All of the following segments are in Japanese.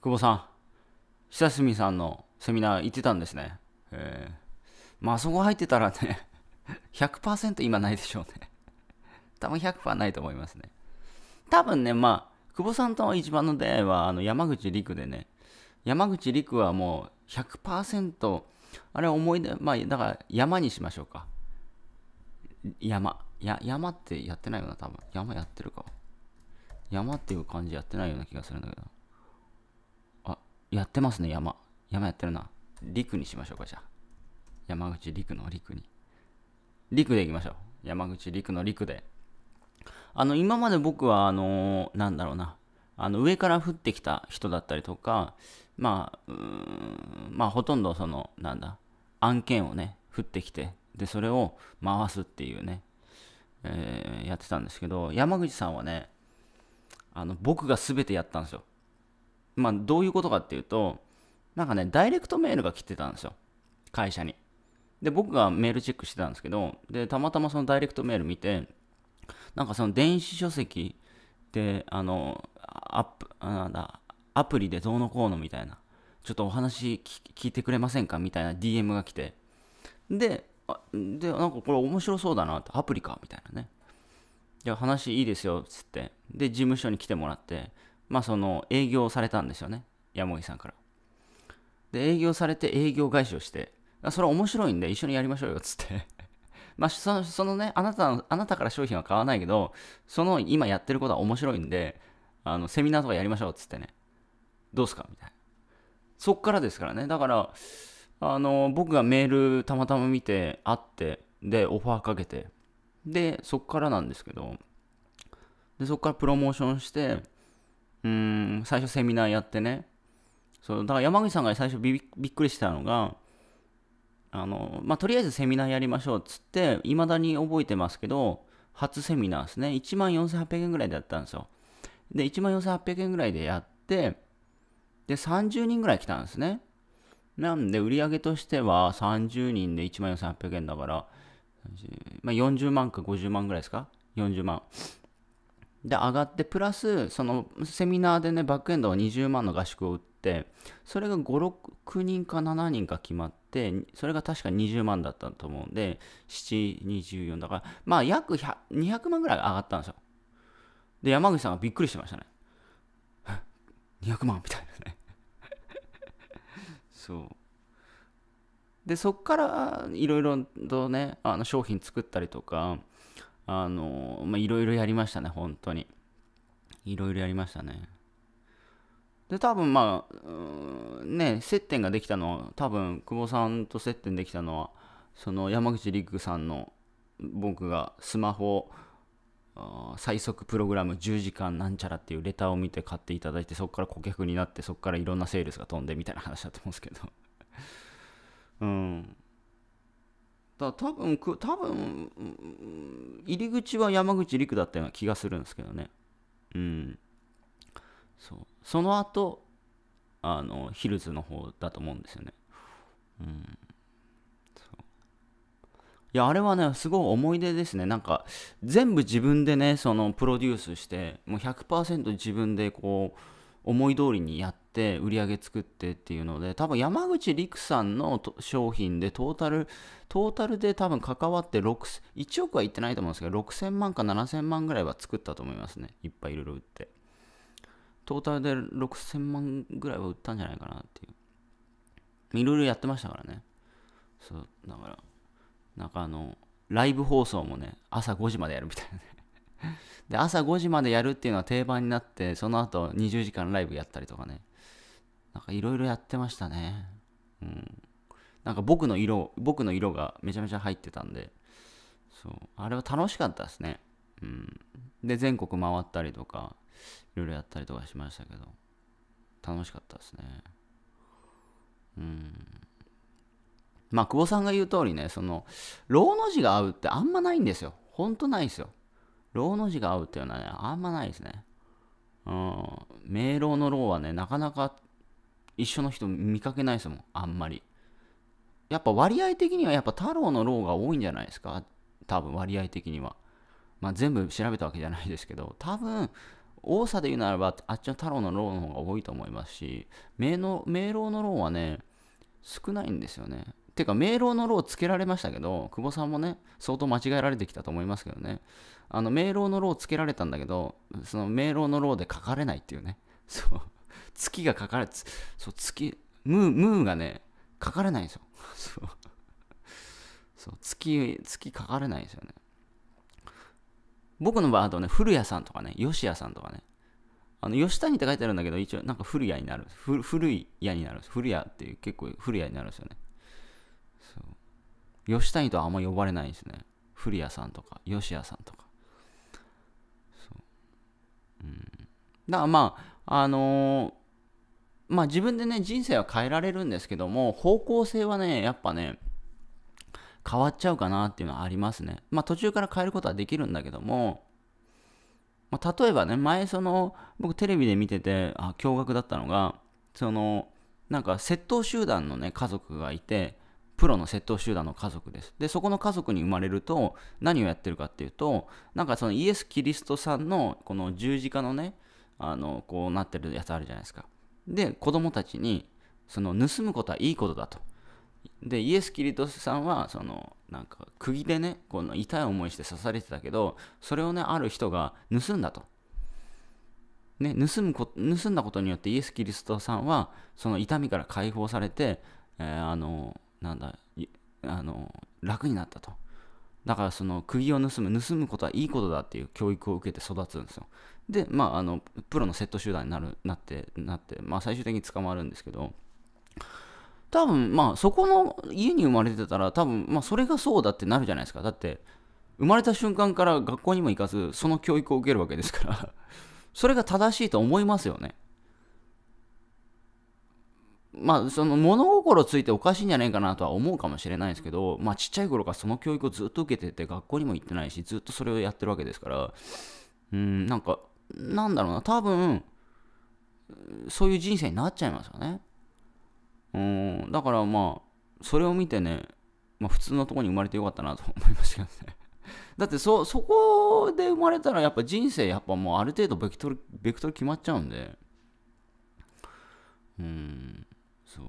久保さん、久住さんのセミナー行ってたんですね。えー、まあそこ入ってたらね、100% 今ないでしょうね。多分100%ないと思いますね。多分ね、まあ、久保さんとの一番の出会いは、あの、山口陸でね、山口陸はもう100%、あれ思い出、まあ、だから山にしましょうか。山。や、山ってやってないよな、多分。山やってるか。山っていう感じやってないような気がするんだけど。やってますね、山。山やってるな。陸にしましょうか、じゃあ。山口陸の陸に。陸でいきましょう。山口陸の陸で。あの、今まで僕は、あのー、なんだろうな。あの、上から降ってきた人だったりとか、まあ、まあ、ほとんどその、なんだ、案件をね、降ってきて、で、それを回すっていうね、えー、やってたんですけど、山口さんはね、あの、僕が全てやったんですよ。まあ、どういうことかっていうと、なんかね、ダイレクトメールが来てたんですよ。会社に。で、僕がメールチェックしてたんですけど、で、たまたまそのダイレクトメール見て、なんかその電子書籍で、あの、アップ、なんだ、アプリでどうのこうのみたいな、ちょっとお話聞いてくれませんかみたいな DM が来て、で、で、なんかこれ面白そうだなって、アプリかみたいなね。じ話いいですよ、つって。で、事務所に来てもらって、まあその営業されたんですよね。山木さんから。で、営業されて営業返しをして、それ面白いんで一緒にやりましょうよっつって まあそのそのねあなた、あなたから商品は買わないけど、その今やってることは面白いんで、あのセミナーとかやりましょうっつってね。どうすかみたいな。そっからですからね。だから、あの、僕がメールたまたま見て、会って、で、オファーかけて、で、そっからなんですけど、で、そっからプロモーションして、うん最初セミナーやってねそうだから山口さんが最初びっくりしたのがあの、まあ、とりあえずセミナーやりましょうっつっていまだに覚えてますけど初セミナーですね1万4800円ぐらいでやったんですよで1万4800円ぐらいでやってで30人ぐらい来たんですねなんで売り上げとしては30人で1万4800円だから、まあ、40万か50万ぐらいですか40万で上がってプラスそのセミナーでねバックエンドは20万の合宿を売ってそれが56人か7人か決まってそれが確か20万だったと思うんで724だからまあ約200万ぐらい上がったんですよで山口さんがびっくりしてましたね200 万みたいなね そうでそっからいろいろとねあの商品作ったりとかあの、まいろいろやりましたね、本当に。いろいろやりましたね。で、多分まあ、ね、接点ができたのは、多分、久保さんと接点できたのは、その山口陸さんの、僕がスマホ、最速プログラム10時間なんちゃらっていうレターを見て買っていただいてそこから顧客になってそこからいろんなセールスが飛んでみたいな話だと思うんですけどうんだ多分多分入り口は山口陸だったような気がするんですけどねうんそうその後あのヒルズの方だと思うんですよねうんいやあれはねすごい思い出ですねなんか全部自分でねそのプロデュースしてもう100%自分でこう思い通りにやって売り上げ作ってっていうので多分山口陸さんの商品でトータルトータルで多分関わって6 1億はいってないと思うんですけど6000万か7000万ぐらいは作ったと思いますねいっぱいいろいろ売ってトータルで6000万ぐらいは売ったんじゃないかなっていういろいろやってましたからねそうだからなんかあのライブ放送もね朝5時までやるみたいなねで、朝5時までやるっていうのは定番になって、その後20時間ライブやったりとかね。なんかいろいろやってましたね。うん。なんか僕の色、僕の色がめちゃめちゃ入ってたんで、そう。あれは楽しかったですね。うん。で、全国回ったりとか、いろいろやったりとかしましたけど、楽しかったですね。うん。まあ、久保さんが言う通りね、その、老の字が合うってあんまないんですよ。ほんとないんですよ。ーの字が合うっていうのはね、あんまないですね。うん。明朗のーはね、なかなか一緒の人見かけないですもん、あんまり。やっぱ割合的にはやっぱ太郎のーが多いんじゃないですか多分割合的には。まあ全部調べたわけじゃないですけど、多分、多さで言うならば、あっちの太郎のーの方が多いと思いますし、明の明老の老はね、少ないんですよね。てか、明朗のをつけられましたけど、久保さんもね、相当間違えられてきたと思いますけどね。あの、明朗のをつけられたんだけど、その明朗の老で書かれないっていうね。そう。月が書かれ、そう、月、ムー、ムーがね、書かれないんですよ。そう。そう月、月書かれないんですよね。僕の場合、あとね、古谷さんとかね、吉谷さんとかね、あの、吉谷って書いてあるんだけど、一応、なんか古谷になる。古い谷になる。古谷っていう、結構古谷になるんですよね。吉谷とはあんま呼ばれないですね。古谷さんとか、吉谷さんとか。そう。うん。だからまあ、あのー、まあ自分でね、人生は変えられるんですけども、方向性はね、やっぱね、変わっちゃうかなっていうのはありますね。まあ途中から変えることはできるんだけども、まあ、例えばね、前その、僕テレビで見てて、あ、驚愕だったのが、その、なんか窃盗集団のね、家族がいて、プロの窃盗集団の家族です。で、そこの家族に生まれると、何をやってるかっていうと、なんかそのイエス・キリストさんのこの十字架のね、あの、こうなってるやつあるじゃないですか。で、子供たちに、その盗むことはいいことだと。で、イエス・キリストさんは、その、なんか、釘でね、この痛い思いして刺されてたけど、それをね、ある人が盗んだと。ね、盗むこ盗んだことによってイエス・キリストさんはその痛みから解放されて、えー、あのなんだあの楽になったとだからその釘を盗む盗むことはいいことだっていう教育を受けて育つんですよでまああのプロのセット集団になるなってなって、まあ、最終的に捕まるんですけど多分まあそこの家に生まれてたら多分まあそれがそうだってなるじゃないですかだって生まれた瞬間から学校にも行かずその教育を受けるわけですからそれが正しいと思いますよねまあ、その物心ついておかしいんじゃないかなとは思うかもしれないですけど、まあ、ちっちゃい頃からその教育をずっと受けてて学校にも行ってないしずっとそれをやってるわけですからうんなんかなんだろうな多分そういう人生になっちゃいますよねうんだからまあそれを見てね、まあ、普通のとこに生まれてよかったなと思いましたけどね だってそそこで生まれたらやっぱ人生やっぱもうある程度ベクトルベクトル決まっちゃうんでうんそう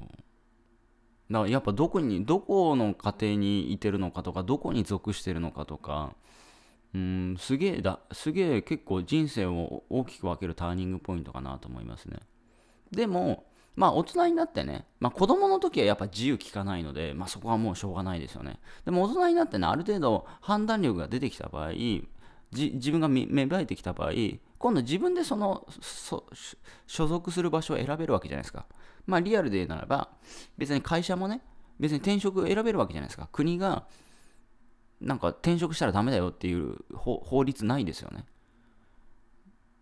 だからやっぱどこにどこの家庭にいてるのかとかどこに属してるのかとかうんすげえだすげえ結構人生を大きく分けるターニングポイントかなと思いますねでもまあ大人になってね、まあ、子供の時はやっぱ自由聞かないので、まあ、そこはもうしょうがないですよねでも大人になってねある程度判断力が出てきた場合自分が芽生えてきた場合今度自分でその所属する場所を選べるわけじゃないですかまあリアルで言うならば、別に会社もね、別に転職選べるわけじゃないですか。国が、なんか転職したらダメだよっていう法律ないですよね。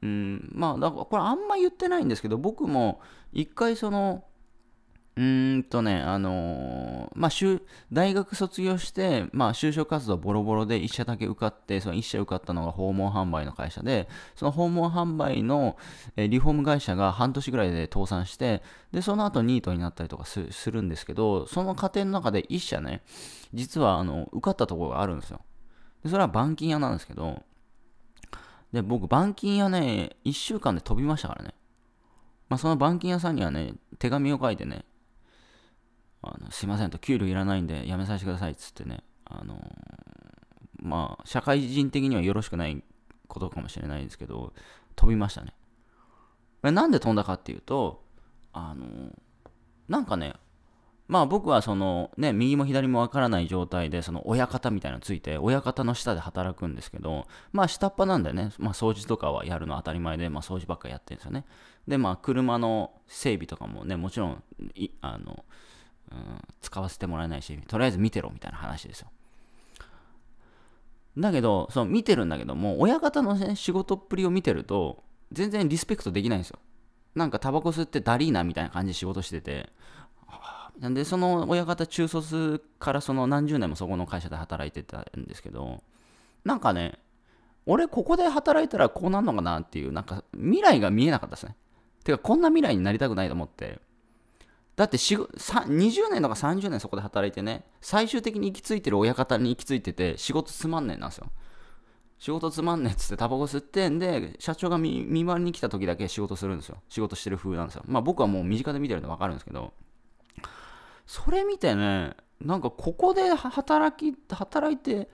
うん、まあ、だからこれあんま言ってないんですけど、僕も一回その、うーんとね、あのー、まあ、大学卒業して、まあ、就職活動ボロボロで1社だけ受かって、その1社受かったのが訪問販売の会社で、その訪問販売の、えリフォーム会社が半年ぐらいで倒産して、で、その後ニートになったりとかするんですけど、その過程の中で1社ね、実はあの受かったところがあるんですよ。で、それは板金屋なんですけど、で、僕、板金屋ね、1週間で飛びましたからね。まあ、その板金屋さんにはね、手紙を書いてね、あのすいませんと、給料いらないんで辞めさせてくださいっつってね、あのまあ、社会人的にはよろしくないことかもしれないんですけど、飛びましたね。なんで飛んだかっていうと、あのなんかね、まあ僕はそのね、右も左もわからない状態で、その親方みたいなのついて、親方の下で働くんですけど、まあ下っ端なんでね、まあ掃除とかはやるの当たり前で、まあ掃除ばっかやってるんですよね。で、まあ車の整備とかもね、もちろん、あの、うん、使わせてもらえないし、とりあえず見てろみたいな話ですよ。だけど、その見てるんだけども、親方の、ね、仕事っぷりを見てると、全然リスペクトできないんですよ。なんかタバコ吸ってダリーナみたいな感じで仕事してて、なんでその親方中卒からその何十年もそこの会社で働いてたんですけど、なんかね、俺ここで働いたらこうなんのかなっていう、なんか未来が見えなかったですね。てかこんな未来になりたくないと思って、だって20年とか30年そこで働いてね、最終的に行き着いてる親方に行き着いてて、仕事つまんねえなんですよ。仕事つまんねえっつってタバコ吸ってんで、社長が見回りに来た時だけ仕事するんですよ。仕事してる風なんですよ。まあ僕はもう身近で見てるんでわかるんですけど、それ見てね、なんかここで働き、働いて、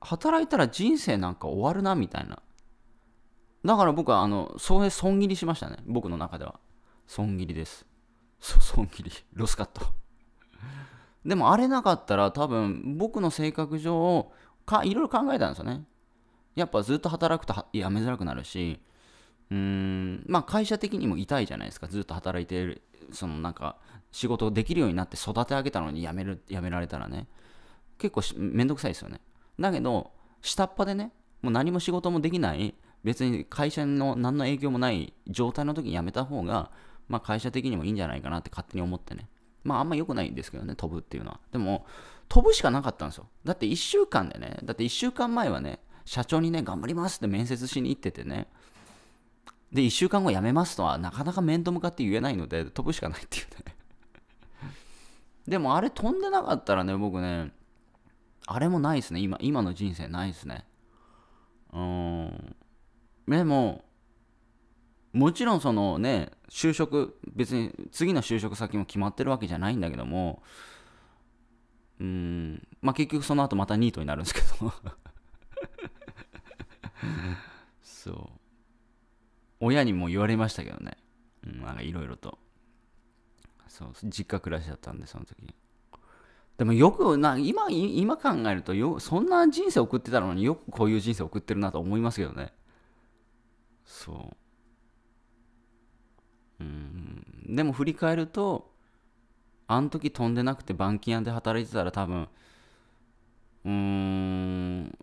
働いたら人生なんか終わるなみたいな。だから僕はあの、そういう損切りしましたね。僕の中では。損切りです。そ損切り、ロスカット。でもあれなかったら多分僕の性格上かいろいろ考えたんですよね。やっぱずっと働くと辞めづらくなるし、うーん、まあ会社的にも痛いじゃないですか。ずっと働いてる、そのなんか仕事をできるようになって育て上げたのに辞める、辞められたらね。結構めんどくさいですよね。だけど、下っ端でね、もう何も仕事もできない、別に会社の何の影響もない状態の時に辞めた方がまあ、会社的にもいいんじゃないかなって勝手に思ってね。まあ、あんま良くないんですけどね、飛ぶっていうのは。でも、飛ぶしかなかったんですよ。だって1週間でね、だって1週間前はね、社長にね、頑張りますって面接しに行っててね、で、1週間後辞めますとは、なかなか面と向かって言えないので、飛ぶしかないっていうね。でも、あれ飛んでなかったらね、僕ね、あれもないですね、今、今の人生ないですね。うん。でも、もちろんそのね就職別に次の就職先も決まってるわけじゃないんだけどもうんまあ結局その後またニートになるんですけどそう親にも言われましたけどね、うん、なんかいろいろとそう実家暮らしだったんでその時でもよくな今今考えるとよそんな人生送ってたのによくこういう人生送ってるなと思いますけどねそううんでも振り返るとあの時飛んでなくて板金屋で働いてたら多分うん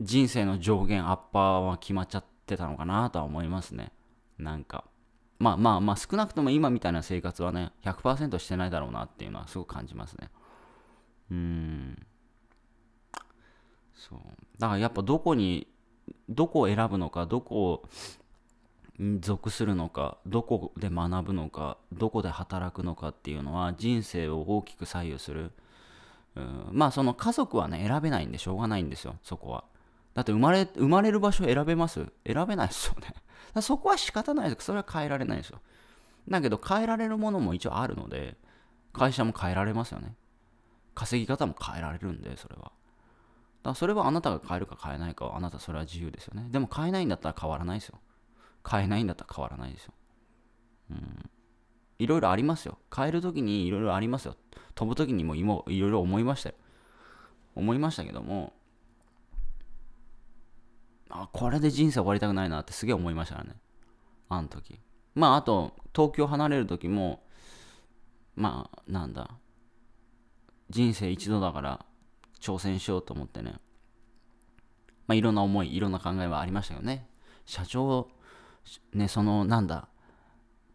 人生の上限アッパーは決まっちゃってたのかなとは思いますねなんかまあまあまあ少なくとも今みたいな生活はね100%してないだろうなっていうのはすごく感じますねうんそうだからやっぱどこにどこを選ぶのかどこを属するのかどこで学ぶのかどこで働くのかっていうのは人生を大きく左右するうんまあその家族はね選べないんでしょうがないんですよそこはだって生まれ生まれる場所選べます選べないですよね そこは仕方ないですそれは変えられないですよだけど変えられるものも一応あるので会社も変えられますよね稼ぎ方も変えられるんでそれはだからそれはあなたが変えるか変えないかはあなたそれは自由ですよねでも変えないんだったら変わらないですよ変えないんだったら変わらないですよ。うん。いろいろありますよ。変えるときにいろいろありますよ。飛ぶときにもいろいろ思いましたよ。思いましたけども、あ、これで人生終わりたくないなってすげえ思いましたからね。あの時。まあ、あと、東京離れる時も、まあ、なんだ。人生一度だから挑戦しようと思ってね。まあ、いろんな思い、いろんな考えはありましたけどね。社長ね、そのなんだ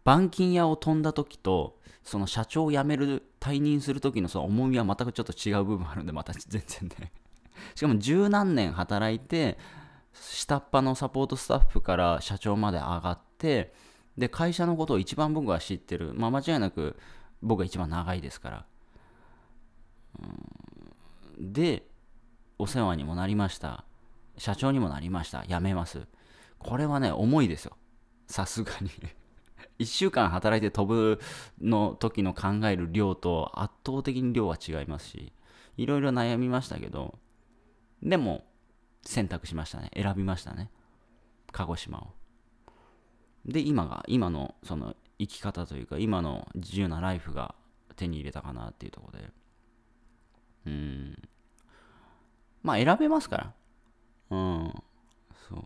板金屋を飛んだ時とその社長を辞める退任する時のその重みは全くちょっと違う部分あるんでまた全然ね しかも十何年働いて下っ端のサポートスタッフから社長まで上がってで会社のことを一番僕は知ってる、まあ、間違いなく僕が一番長いですから、うん、でお世話にもなりました社長にもなりました辞めますこれはね重いですよさすがに1 週間働いて飛ぶの時の考える量と圧倒的に量は違いますし、いろいろ悩みましたけど、でも選択しましたね。選びましたね。鹿児島を。で、今が、今のその生き方というか、今の自由なライフが手に入れたかなっていうところで。うん。まあ選べますから。うん。そう。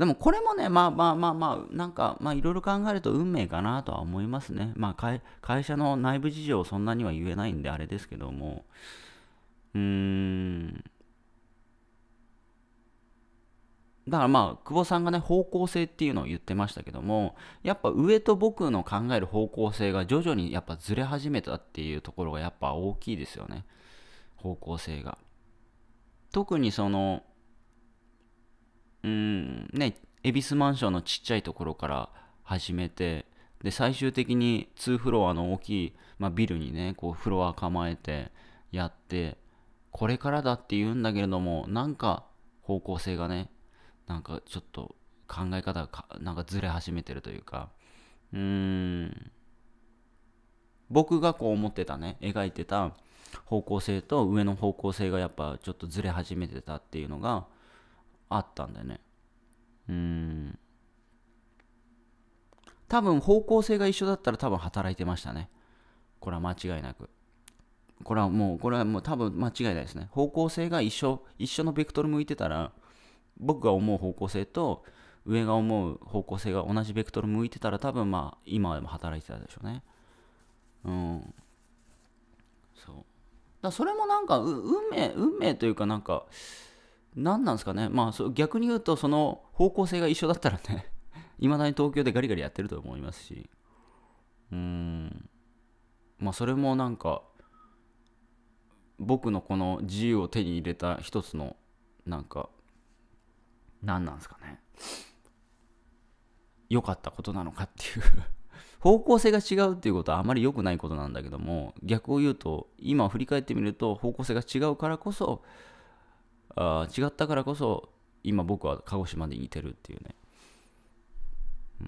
でもこれもね、まあまあまあまあ、なんか、まあいろいろ考えると運命かなとは思いますね。まあ会社の内部事情をそんなには言えないんであれですけども、うーん。だからまあ久保さんがね方向性っていうのを言ってましたけどもやっぱ上と僕の考える方向性が徐々にやっぱずれ始めたっていうところがやっぱ大きいですよね方向性が特にそのうんね恵比寿マンションのちっちゃいところから始めてで最終的に2フロアの大きい、まあ、ビルにねこうフロア構えてやってこれからだって言うんだけれどもなんか方向性がねなんかちょっと考え方がなんかずれ始めてるというかうーん僕がこう思ってたね描いてた方向性と上の方向性がやっぱちょっとずれ始めてたっていうのがあったんだよね。うん。多分方向性が一緒だったら多分働いてましたね。これは間違いなく。これはもう、これはもう多分間違いないですね。方向性が一緒、一緒のベクトル向いてたら、僕が思う方向性と上が思う方向性が同じベクトル向いてたら多分まあ今でも働いてたでしょうね。うん。そう。だそれもなんか運命、運命というかなんか、何なんですかね、まあ、そ逆に言うと、その方向性が一緒だったらね、い まだに東京でガリガリやってると思いますし、うん、まあ、それもなんか、僕のこの自由を手に入れた一つの、なんか、何なんですかね、良かったことなのかっていう 方向性が違うっていうことはあまり良くないことなんだけども、逆を言うと、今振り返ってみると、方向性が違うからこそ、あ違ったからこそ今僕は鹿児島でいてるっていうね、う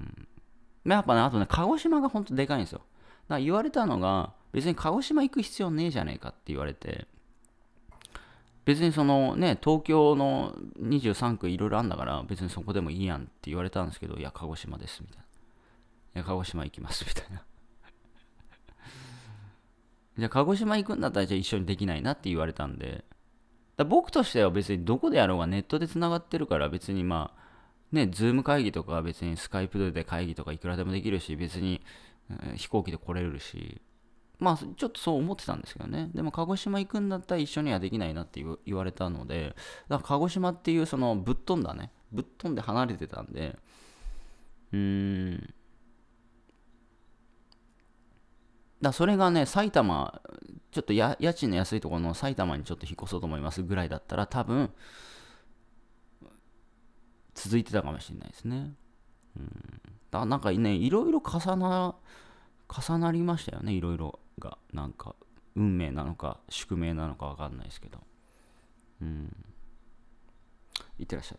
ん、やっぱねあとね鹿児島がほんとでかいんですよだから言われたのが別に鹿児島行く必要ねえじゃねえかって言われて別にそのね東京の23区いろいろあんだから別にそこでもいいやんって言われたんですけどいや鹿児島ですみたいないや鹿児島行きますみたいなじゃあ鹿児島行くんだったらじゃあ一緒にできないなって言われたんでだ僕としては別にどこでやろうがネットでつながってるから別にまあね、ズーム会議とか別にスカイプで会議とかいくらでもできるし別に飛行機で来れるしまあちょっとそう思ってたんですけどねでも鹿児島行くんだったら一緒にはできないなって言われたのでだから鹿児島っていうそのぶっ飛んだねぶっ飛んで離れてたんでうーんだそれがね、埼玉、ちょっと家賃の安いところの埼玉にちょっと引っ越そうと思いますぐらいだったら、多分続いてたかもしれないですね。うん、だなんかね、いろいろ重な、重なりましたよね、いろいろが。なんか、運命なのか、宿命なのか分かんないですけど。うん。いってらっしゃい。